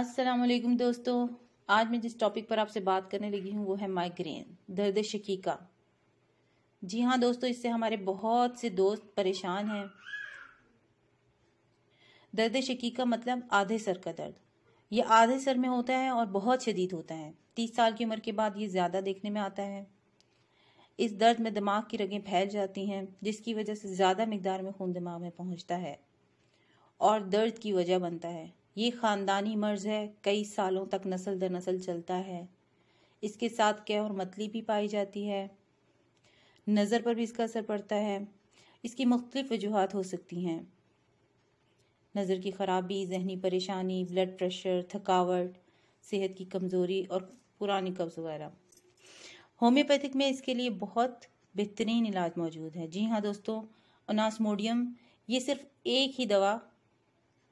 वालेकुम दोस्तों आज मैं जिस टॉपिक पर आपसे बात करने लगी हूँ वो है माइग्रेन दर्द शकीका जी हाँ दोस्तों इससे हमारे बहुत से दोस्त परेशान हैं दर्द शकीका मतलब आधे सर का दर्द ये आधे सर में होता है और बहुत शदीद होता है तीस साल की उम्र के बाद ये ज़्यादा देखने में आता है इस दर्द में दिमाग की रगें फैल जाती हैं जिसकी वजह से ज़्यादा मकदार में खून दिमाग में पहुँचता है और दर्द की वजह बनता है ये ख़ानदानी मर्ज है कई सालों तक नस्ल दर नस्ल चलता है इसके साथ क्या और मतली भी पाई जाती है नज़र पर भी इसका असर पड़ता है इसकी मुख्तलिफ़ वजूहत हो सकती हैं नज़र की ख़राबी जहनी परेशानी ब्लड प्रेशर थकावट सेहत की कमज़ोरी और पुरानी कब्ज़ वगैरह होम्योपैथिक में इसके लिए बहुत बेहतरीन इलाज मौजूद है जी हाँ दोस्तों अनासमोडियम ये सिर्फ एक ही दवा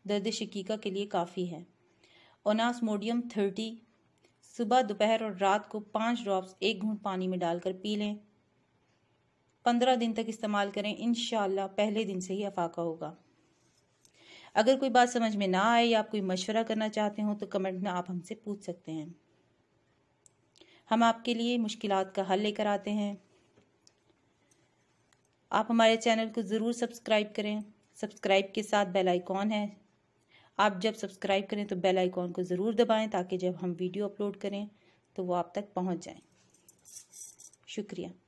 दर्द शिकीका के लिए काफ़ी है ओनासमोडियम थर्टी सुबह दोपहर और रात को पाँच ड्रॉप्स एक घूंट पानी में डालकर पी लें पंद्रह दिन तक इस्तेमाल करें इन पहले दिन से ही अफाका होगा अगर कोई बात समझ में ना आए या आप कोई मशवरा करना चाहते हो तो कमेंट में आप हमसे पूछ सकते हैं हम आपके लिए मुश्किल का हल लेकर आते हैं आप हमारे चैनल को ज़रूर सब्सक्राइब करें सब्सक्राइब के साथ बेल आइकॉन है आप जब सब्सक्राइब करें तो बेल आइकॉन को ज़रूर दबाएं ताकि जब हम वीडियो अपलोड करें तो वो आप तक पहुंच जाएं शुक्रिया